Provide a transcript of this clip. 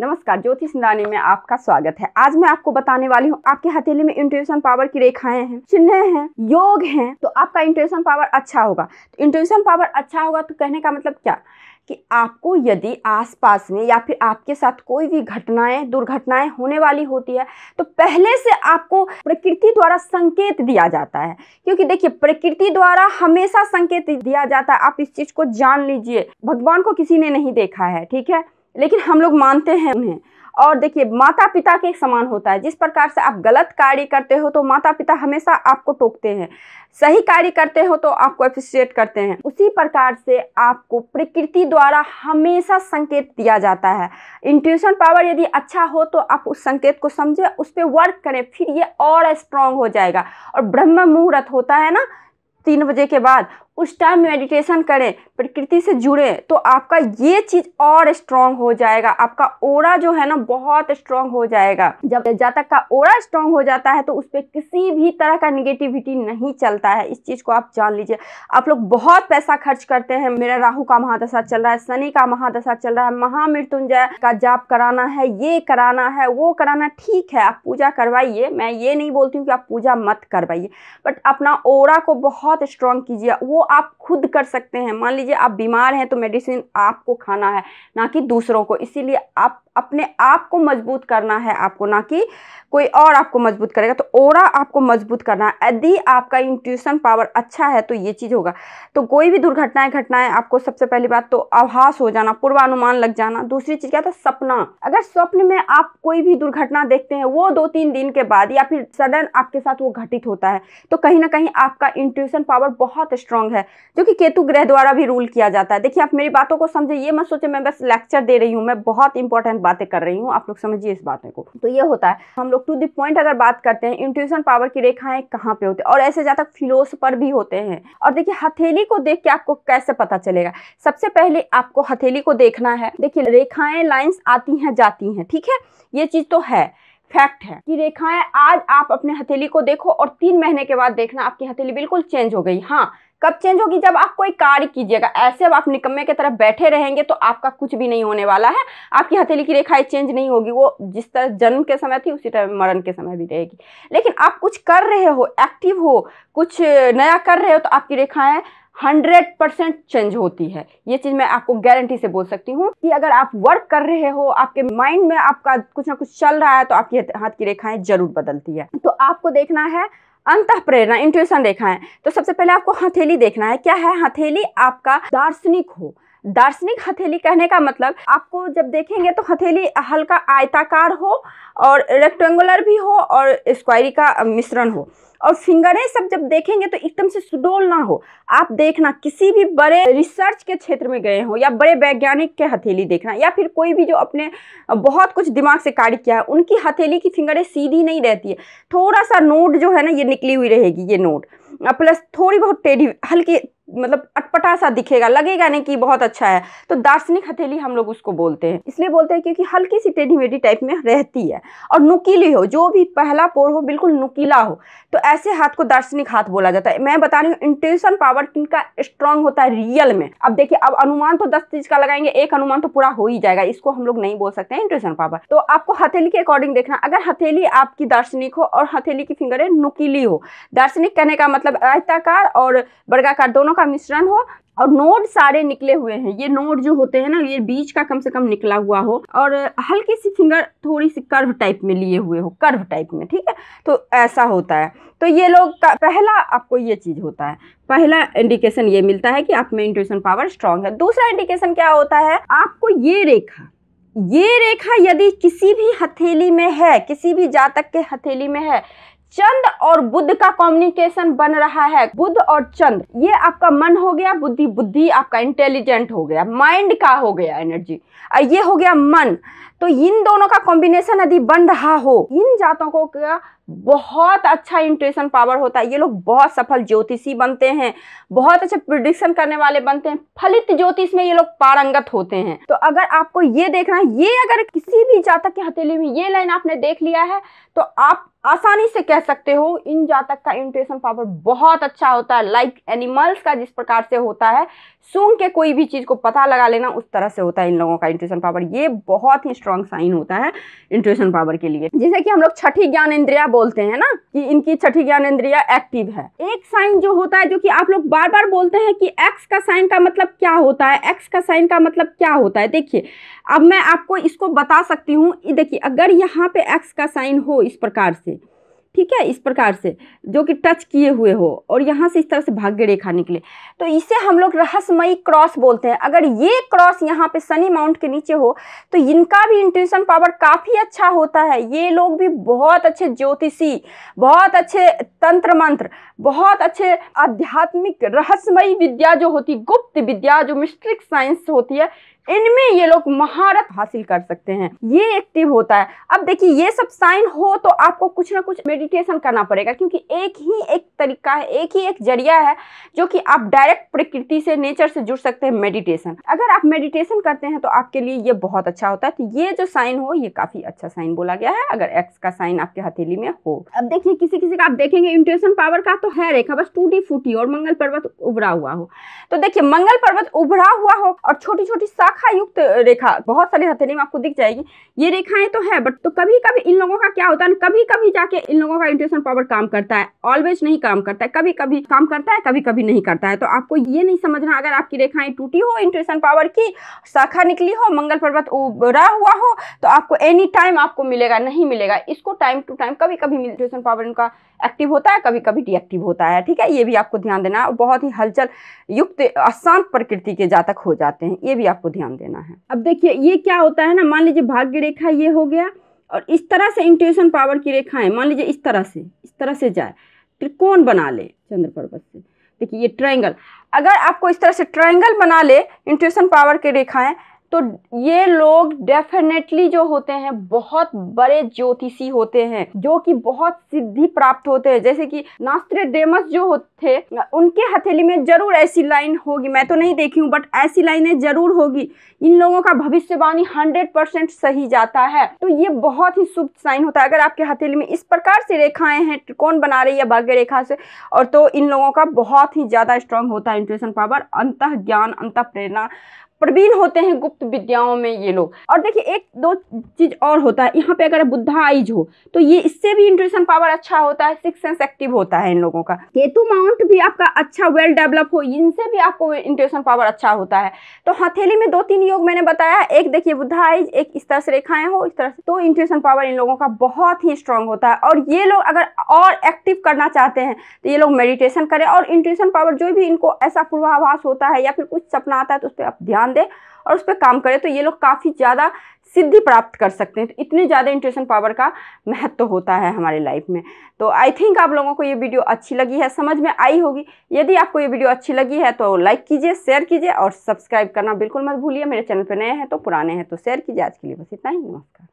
नमस्कार ज्योतिष निदानी में आपका स्वागत है आज मैं आपको बताने वाली हूँ आपके हथेली में इंट्यूशन पावर की रेखाएं हैं चिन्ह हैं योग हैं तो आपका इंट्यूशन पावर अच्छा होगा तो इंट्यूशन पावर अच्छा होगा तो कहने का मतलब क्या कि आपको यदि आसपास में या फिर आपके साथ कोई भी घटनाएं दुर्घटनाएं होने वाली होती है तो पहले से आपको प्रकृति द्वारा संकेत दिया जाता है क्योंकि देखिए प्रकृति द्वारा हमेशा संकेत दिया जाता है आप इस चीज़ को जान लीजिए भगवान को किसी ने नहीं देखा है ठीक है लेकिन हम लोग मानते हैं उन्हें और देखिए माता पिता के एक समान होता है जिस प्रकार से आप गलत कार्य करते हो तो माता पिता हमेशा आपको टोकते हैं सही कार्य करते हो तो आपको अप्रिशिएट करते हैं उसी प्रकार से आपको प्रकृति द्वारा हमेशा संकेत दिया जाता है इंट्यूशन पावर यदि अच्छा हो तो आप उस संकेत को समझें उस पर वर्क करें फिर ये और स्ट्रांग हो जाएगा और ब्रह्म मुहूर्त होता है ना तीन बजे के बाद उस टाइम मेडिटेशन करें प्रकृति से जुड़ें तो आपका ये चीज़ और स्ट्रांग हो जाएगा आपका ओरा जो है ना बहुत स्ट्रांग हो जाएगा जब जातक का ओरा स्ट्रांग हो जाता है तो उस पर किसी भी तरह का निगेटिविटी नहीं चलता है इस चीज़ को आप जान लीजिए आप लोग बहुत पैसा खर्च करते हैं मेरा राहू का महादशा चल रहा है शनि का महादशा चल रहा है महामृत्युंजय का जाप कराना है ये कराना है वो कराना ठीक है आप पूजा करवाइए मैं ये नहीं बोलती हूँ कि आप पूजा मत करवाइए बट अपना ओरा को बहुत स्ट्रांग कीजिए वो आप खुद कर सकते हैं मान लीजिए आप बीमार हैं तो मेडिसिन आपको खाना है ना कि दूसरों को इसीलिए आप अपने आप को मजबूत करना है आपको ना कि कोई और आपको मजबूत करेगा तो ओरा आपको मजबूत करना है यदि आपका इंट्यूशन पावर अच्छा है तो ये चीज़ होगा तो कोई भी दुर्घटनाएं घटनाएं आपको सबसे पहली बात तो आभास हो जाना पूर्वानुमान लग जाना दूसरी चीज़ क्या था सपना अगर स्वप्न में आप कोई भी दुर्घटना देखते हैं वो दो तीन दिन के बाद या फिर सडन आपके साथ वो घटित होता है तो कहीं ना कहीं आपका इंट्यूशन पावर बहुत स्ट्रांग है जो कि केतु ग्रह द्वारा भी रूल किया जाता है देखिए आप मेरी बातों को समझे ये मत सोचे मैं बस लेक्चर दे रही हूँ मैं बहुत इंपॉर्टेंट बातें कर रही हूँ आप लोग समझिए इस बातें को तो ये होता है हम लोग टू द पॉइंट अगर बात करते हैं इंट्यूशन पावर की रेखाएं कहाँ पे होते हैं और ऐसे ज़्यादा फिलोसफर भी होते हैं और देखिए हथेली को देख के आपको कैसे पता चलेगा सबसे पहले आपको हथेली को देखना है देखिए रेखाएं लाइन्स आती हैं जाती हैं ठीक है ये चीज़ तो है फैक्ट है कि रेखाएं आज आप अपने हथेली को देखो और तीन महीने के बाद देखना आपकी हथेली बिल्कुल चेंज हो गई हाँ कब चेंज होगी जब आप कोई कार्य कीजिएगा ऐसे अब आप निकम्मे की तरफ बैठे रहेंगे तो आपका कुछ भी नहीं होने वाला है आपकी हथेली की रेखाएं चेंज नहीं होगी वो जिस तरह जन्म के समय थी उसी तरह मरण के समय भी रहेगी लेकिन आप कुछ कर रहे हो एक्टिव हो कुछ नया कर रहे हो तो आपकी रेखाएं हंड्रेड परसेंट चेंज होती है ये चीज़ मैं आपको गारंटी से बोल सकती हूँ कि अगर आप वर्क कर रहे हो आपके माइंड में आपका कुछ ना कुछ चल रहा है तो आपकी हाथ की रेखाएं जरूर बदलती है तो आपको देखना है अंत प्रेरणा इंट्यूशन रेखाएं तो सबसे पहले आपको हथेली देखना है क्या है हथेली आपका दार्शनिक हो दार्शनिक हथेली कहने का मतलब आपको जब देखेंगे तो हथेली हल्का आयताकार हो और रेक्टेंगुलर भी हो और स्क्वायरी का मिश्रण हो और फिंगरें सब जब देखेंगे तो एकदम से सुडोल ना हो आप देखना किसी भी बड़े रिसर्च के क्षेत्र में गए हो या बड़े वैज्ञानिक के हथेली देखना या फिर कोई भी जो अपने बहुत कुछ दिमाग से कार्य किया है उनकी हथेली की फिंगरें सीधी नहीं रहती है थोड़ा सा नोट जो है ना ये निकली हुई रहेगी ये नोट प्लस थोड़ी बहुत टेढ़ी हल्की मतलब अटपटा सा दिखेगा लगेगा नहीं कि बहुत अच्छा है तो दार्शनिक हथेली हम लोग उसको बोलते हैं इसलिए बोलते हैं क्योंकि हल्की सी टेढ़ी मेढ़ी टाइप में रहती है और नुकीली हो जो भी पहला पोर हो बिल्कुल नुकीला हो तो ऐसे हाथ को दार्शनिक हाथ बोला जाता है मैं बता रही हूँ इंटेंशन पावर किनका स्ट्रांग होता है रियल में अब देखिए अब अनुमान तो दस चीज का लगाएंगे एक अनुमान तो पूरा हो ही जाएगा इसको हम लोग नहीं बोल सकते हैं इंटेंशन पावर तो आपको हथेली के अकॉर्डिंग देखना अगर हथेली आपकी दार्शनिक हो और हथेली की फिंगरें नुकीली हो दार्शनिक कहने का मतलब आयताकार और बर्गाकार दोनों का मिश्रण हो और नोड सारे निकले हुए हैं ये नोड जो होते हैं ना ये बीच का कम से कम निकला हुआ हो और हल्की सी फिंगर थोड़ी सी कर्व टाइप में लिए हुए हो कर्व टाइप में ठीक है तो ऐसा होता है तो ये लोग का पहला आपको ये चीज़ होता है पहला इंडिकेशन ये मिलता है कि आप में इंट्यूशन पावर स्ट्रांग है दूसरा इंडिकेशन क्या होता है आपको ये रेखा ये रेखा यदि किसी भी हथेली में है किसी भी जातक के हथेली में है चंद और बुद्ध का कॉम्युनिकेशन बन रहा है बुद्ध और चंद ये आपका मन हो गया बुद्धि बुद्धि आपका इंटेलिजेंट हो गया माइंड का हो गया एनर्जी और ये हो गया मन तो इन दोनों का कॉम्बिनेशन यदि बन रहा हो इन जातों को क्या बहुत अच्छा इंट्रेशन पावर होता है ये लोग बहुत सफल ज्योतिषी बनते हैं बहुत अच्छे प्रिडिक्शन करने वाले बनते हैं फलित ज्योतिष में ये लोग पारंगत होते हैं तो अगर आपको ये देखना है ये अगर किसी भी जातक की हथेली में ये लाइन आपने देख लिया है तो आप आसानी से कह सकते हो इन जातक का इंट्रेशन पावर बहुत अच्छा होता है लाइक like एनिमल्स का जिस प्रकार से होता है सूंघ के कोई भी चीज़ को पता लगा लेना उस तरह से होता है इन लोगों का इंट्रेशन पावर ये बहुत ही स्ट्रॉन्ग साइन होता है इंट्रेशन पावर के लिए जैसे कि हम लोग छठी ज्ञान इंद्रिया बोलते हैं ना कि इनकी छठी ज्ञान इंद्रिया एक्टिव है एक साइन जो होता है जो कि आप लोग बार बार बोलते हैं कि एक्स का साइन का मतलब क्या होता है एक्स का साइन का मतलब क्या होता है देखिए अब मैं आपको इसको बता सकती हूँ देखिए अगर यहाँ पे एक्स का साइन हो इस प्रकार से ठीक है इस प्रकार से जो कि टच किए हुए हो और यहाँ से इस तरह से भाग्य रेखा निकले तो इसे हम लोग रहस्यमयी क्रॉस बोलते हैं अगर ये क्रॉस यहाँ पे सनी माउंट के नीचे हो तो इनका भी इंट्यूशन पावर काफ़ी अच्छा होता है ये लोग भी बहुत अच्छे ज्योतिषी बहुत अच्छे तंत्र मंत्र बहुत अच्छे आध्यात्मिक रहस्यमयी विद्या जो होती गुप्त विद्या जो मिस्ट्रिक साइंस होती है इनमें ये लोग महारत हासिल कर सकते हैं ये एक्टिव होता है अब देखिए ये सब साइन हो तो आपको कुछ ना कुछ मेडिटेशन करना पड़ेगा क्योंकि एक ही एक तरीका है एक ही एक जरिया है जो कि आप डायरेक्ट प्रकृति से नेचर से जुड़ सकते हैं मेडिटेशन अगर आप मेडिटेशन करते हैं तो आपके लिए ये बहुत अच्छा होता है तो ये जो साइन हो ये काफी अच्छा साइन बोला गया है अगर एक्स का साइन आपके हथेली में हो अब देखिए किसी किसी का आप देखेंगे इंटेशन पावर का तो है रेखा बस टूटी फूटी और मंगल पर्वत उभरा हुआ हो तो देखिए मंगल पर्वत उभरा हुआ हो और छोटी छोटी शाख शाखा युक्त रेखा बहुत सारे हथेली में आपको दिख जाएगी ये रेखाएं तो है बट तो कभी कभी इन लोगों का क्या होता है कभी कभी जाके इन लोगों का इंट्यूशन पावर काम करता है ऑलवेज नहीं काम करता है कभी कभी काम करता है कभी कभी नहीं करता है तो आपको ये नहीं समझना अगर आपकी रेखाएं टूटी हो इंट्यूशन पावर की शाखा निकली हो मंगल पर्वत उबरा हुआ हो तो आपको एनी टाइम आपको मिलेगा नहीं मिलेगा इसको टाइम टू टाइम कभी कभी इंट्यूशन पावर इनका एक्टिव होता है कभी कभी डीएक्टिव होता है ठीक है ये भी आपको ध्यान देना और बहुत ही हलचल युक्त अशांत प्रकृति के जातक हो जाते हैं ये भी आपको ध्यान ध्यान देना है अब देखिए ये क्या होता है ना मान लीजिए भाग्य रेखा ये हो गया और इस तरह से इंट्यूशन पावर की रेखाएं मान लीजिए इस तरह से इस तरह से जाए त्रिकोण बना ले चंद्र पर्वत से देखिए ये ट्रायंगल अगर आपको इस तरह से ट्रायंगल बना ले इंट्यूशन पावर की रेखाएं तो ये लोग डेफिनेटली जो होते हैं बहुत बड़े ज्योतिषी होते हैं जो कि बहुत सिद्धि प्राप्त होते हैं जैसे कि डेमस जो थे उनके हथेली में जरूर ऐसी लाइन होगी मैं तो नहीं देखी हूँ बट ऐसी लाइनें जरूर होगी इन लोगों का भविष्यवाणी हंड्रेड परसेंट सही जाता है तो ये बहुत ही शुभ साइन होता है अगर आपके हथेली में इस प्रकार से रेखाएं हैं त्रिकोण बना रही है भाग्य रेखा से और तो इन लोगों का बहुत ही ज़्यादा स्ट्रांग होता है इंट्रेशन पावर अंत ज्ञान अंत प्रेरणा प्रवीण होते हैं गुप्त विद्याओं में ये लोग और देखिए एक दो चीज़ और होता है यहाँ पे अगर बुद्धा आईज हो तो ये इससे भी इंट्रेशन पावर अच्छा होता है सिक्स सेंस एक्टिव होता है इन लोगों का केतु माउंट भी आपका अच्छा वेल डेवलप हो इनसे भी आपको इंट्रेशन पावर अच्छा होता है तो हथेली में दो तीन योग मैंने बताया एक देखिए बुद्धा आईज एक इस तरह से रेखाएं हो इस तरह से तो इंट्रेशन पावर इन लोगों का बहुत ही स्ट्रांग होता है और ये लोग अगर और एक्टिव करना चाहते हैं तो ये लोग मेडिटेशन करें और इंट्रेशन पावर जो भी इनको ऐसा पूर्वाभास होता है या फिर कुछ सपना आता है तो उस पर आप ध्यान ध्यान दें और उस पर काम करें तो ये लोग काफ़ी ज़्यादा सिद्धि प्राप्त कर सकते हैं तो इतने ज़्यादा इंट्यूशन पावर का महत्व तो होता है हमारे लाइफ में तो आई थिंक आप लोगों को ये वीडियो अच्छी लगी है समझ में आई होगी यदि आपको ये वीडियो अच्छी लगी है तो लाइक कीजिए शेयर कीजिए और सब्सक्राइब करना बिल्कुल मत भूलिए मेरे चैनल पर नए हैं तो पुराने हैं तो शेयर कीजिए आज के लिए बस इतना ही नमस्कार